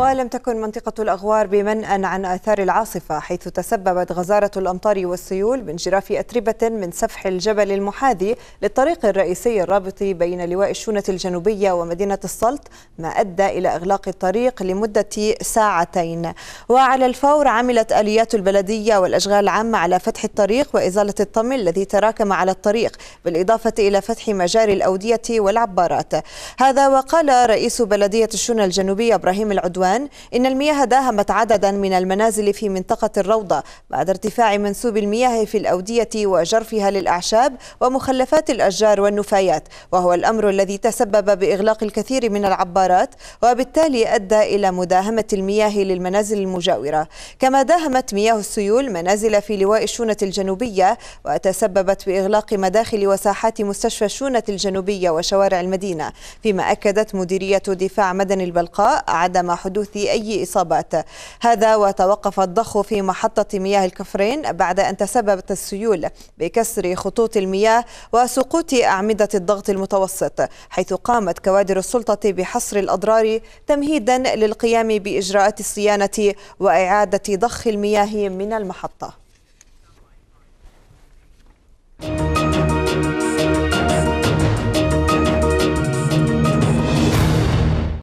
ولم تكن منطقة الأغوار بمنأى عن آثار العاصفة حيث تسببت غزارة الأمطار والسيول بانجراف أتربة من سفح الجبل المحاذي للطريق الرئيسي الرابط بين لواء الشونة الجنوبية ومدينة السلط ما أدى إلى إغلاق الطريق لمدة ساعتين وعلى الفور عملت آليات البلدية والأشغال العامة على فتح الطريق وإزالة الطمل الذي تراكم على الطريق بالإضافة إلى فتح مجاري الأودية والعبارات هذا وقال رئيس بلدية الشونة الجنوبية إبراهيم العدوان الأمان إن المياه داهمت عددا من المنازل في منطقة الروضة بعد ارتفاع منسوب المياه في الأودية وجرفها للأعشاب ومخلفات الأشجار والنفايات وهو الأمر الذي تسبب بإغلاق الكثير من العبارات وبالتالي أدى إلى مداهمة المياه للمنازل المجاورة كما داهمت مياه السيول منازل في لواء الشونة الجنوبية وتسببت بإغلاق مداخل وساحات مستشفى الشونة الجنوبية وشوارع المدينة فيما أكدت مديرية دفاع مدني البلقاء عدم حدود حدوث أي إصابات هذا وتوقف الضخ في محطة مياه الكفرين بعد أن تسببت السيول بكسر خطوط المياه وسقوط أعمدة الضغط المتوسط حيث قامت كوادر السلطة بحصر الأضرار تمهيدا للقيام بإجراءات الصيانة وإعادة ضخ المياه من المحطة